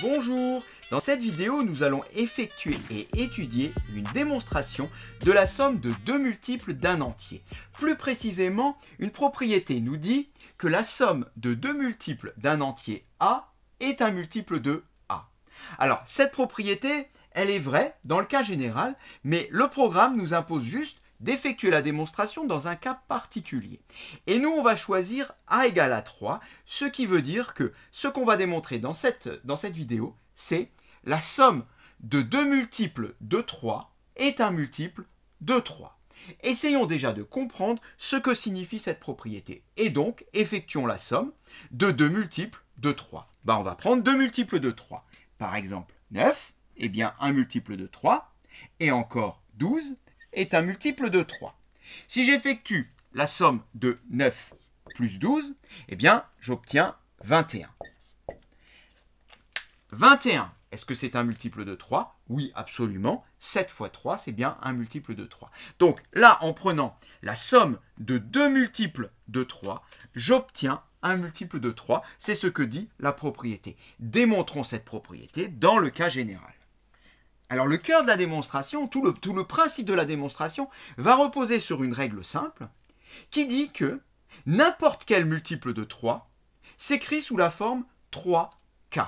Bonjour Dans cette vidéo, nous allons effectuer et étudier une démonstration de la somme de deux multiples d'un entier. Plus précisément, une propriété nous dit que la somme de deux multiples d'un entier A est un multiple de A. Alors, cette propriété, elle est vraie dans le cas général, mais le programme nous impose juste d'effectuer la démonstration dans un cas particulier. Et nous, on va choisir A égale à 3, ce qui veut dire que ce qu'on va démontrer dans cette, vidéo, c'est la somme de deux multiples de 3 est un multiple de 3. Essayons déjà de comprendre ce que signifie cette propriété. Et donc, effectuons la somme de deux multiples de 3. Bah, on va prendre deux multiples de 3. Par exemple, 9, et eh bien, un multiple de 3, et encore 12, est un multiple de 3. Si j'effectue la somme de 9 plus 12, eh bien, j'obtiens 21. 21, est-ce que c'est un multiple de 3 Oui, absolument. 7 fois 3, c'est bien un multiple de 3. Donc là, en prenant la somme de deux multiples de 3, j'obtiens un multiple de 3. C'est ce que dit la propriété. Démontrons cette propriété dans le cas général. Alors le cœur de la démonstration, tout le, principe de la démonstration, va reposer sur une règle simple qui dit que n'importe quel multiple de 3 s'écrit sous la forme 3K.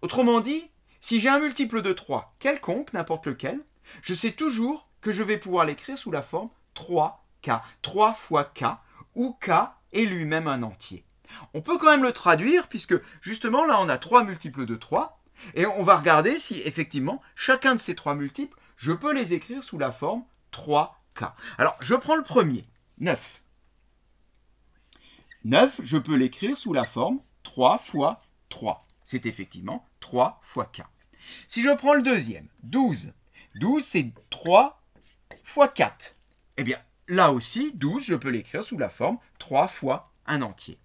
Autrement dit, si j'ai un multiple de 3 quelconque, n'importe lequel, je sais toujours que je vais pouvoir l'écrire sous la forme 3K, 3 fois K, où K est lui-même un entier. On peut quand même le traduire puisque justement là on a 3 multiples de 3, et on va regarder si effectivement chacun de ces trois multiples, je peux les écrire sous la forme 3K. Alors je prends le premier, 9. 9, je peux l'écrire sous la forme 3 fois 3. C'est effectivement 3 fois K. Si je prends le deuxième, 12. 12, c'est 3 fois 4. Eh bien, là aussi, 12, je peux l'écrire sous la forme 3 fois un entier.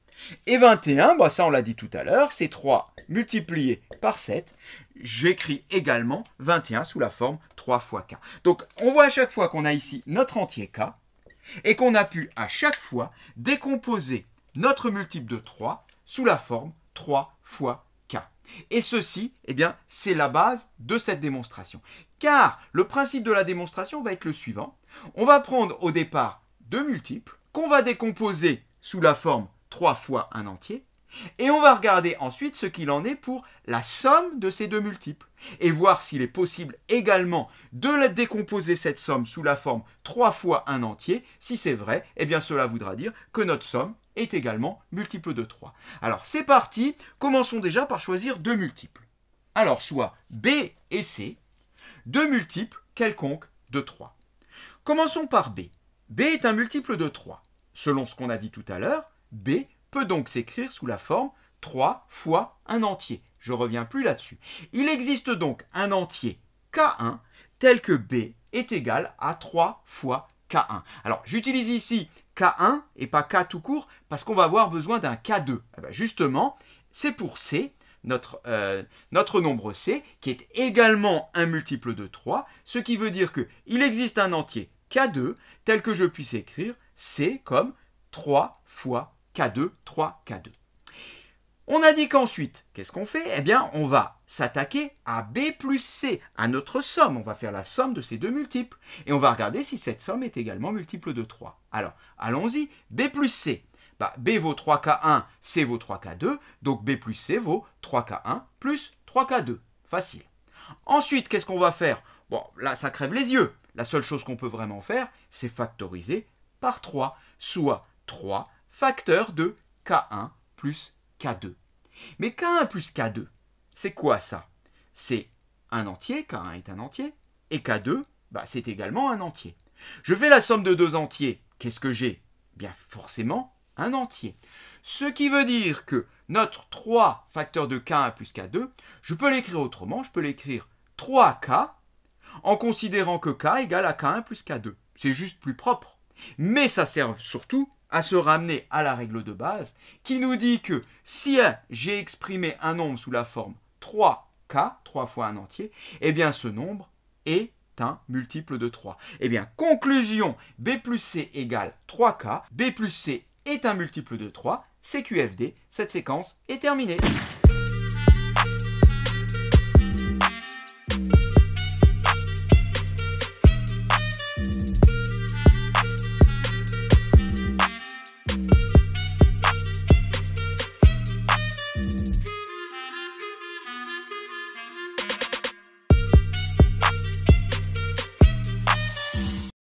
Et 21, bah, ça on l'a dit tout à l'heure, c'est 3 multiplié par 7. J'écris également 21 sous la forme 3 fois k. Donc on voit à chaque fois qu'on a ici notre entier k et qu'on a pu à chaque fois décomposer notre multiple de 3 sous la forme 3 fois k. Et ceci, eh bien, c'est la base de cette démonstration. Car le principe de la démonstration va être le suivant. On va prendre au départ deux multiples qu'on va décomposer sous la forme 3 fois un entier. Et on va regarder ensuite ce qu'il en est pour la somme de ces deux multiples, et voir s'il est possible également de décomposer cette somme sous la forme 3 fois un entier. Si c'est vrai, eh bien cela voudra dire que notre somme est également multiple de 3. Alors c'est parti, commençons déjà par choisir deux multiples. Alors soit B et C, deux multiples quelconques de 3. Commençons par B. B est un multiple de 3. Selon ce qu'on a dit tout à l'heure, B peut donc s'écrire sous la forme 3 fois un entier. Je reviens plus là-dessus. Il existe donc un entier K1 tel que B est égal à 3 fois K1. Alors j'utilise ici K1 et pas K tout court parce qu'on va avoir besoin d'un K2. Eh ben, justement, c'est pour C, euh, notre, nombre C, qui est également un multiple de 3, ce qui veut dire qu'il existe un entier K2 tel que je puisse écrire C comme 3 fois K2, 3, K2. On a dit qu'ensuite, qu'est-ce qu'on fait Eh bien, on va s'attaquer à B plus C, à notre somme. On va faire la somme de ces deux multiples. Et on va regarder si cette somme est également multiple de 3. Alors, allons-y. B plus C. Bah, B vaut 3K1, C vaut 3K2. Donc B plus C vaut 3K1 plus 3K2. Facile. Ensuite, qu'est-ce qu'on va faire Bon, là, ça crève les yeux. La seule chose qu'on peut vraiment faire, c'est factoriser par 3, soit 3 facteur de K1 plus K2. Mais K1 plus K2, c'est quoi ça C'est un entier, K1 est un entier, et K2, bah, c'est également un entier. Je fais la somme de deux entiers, qu'est-ce que j'ai eh Bien forcément un entier. Ce qui veut dire que notre 3 facteur de K1 plus K2, je peux l'écrire autrement, je peux l'écrire 3K en considérant que K égale à K1 plus K2. C'est juste plus propre. Mais ça sert surtout à se ramener à la règle de base qui nous dit que si j'ai exprimé un nombre sous la forme 3k, 3 fois un entier, eh bien ce nombre est un multiple de 3. Eh bien, conclusion, b plus c égale 3k, b plus c est un multiple de 3, CQFD, cette séquence est terminée.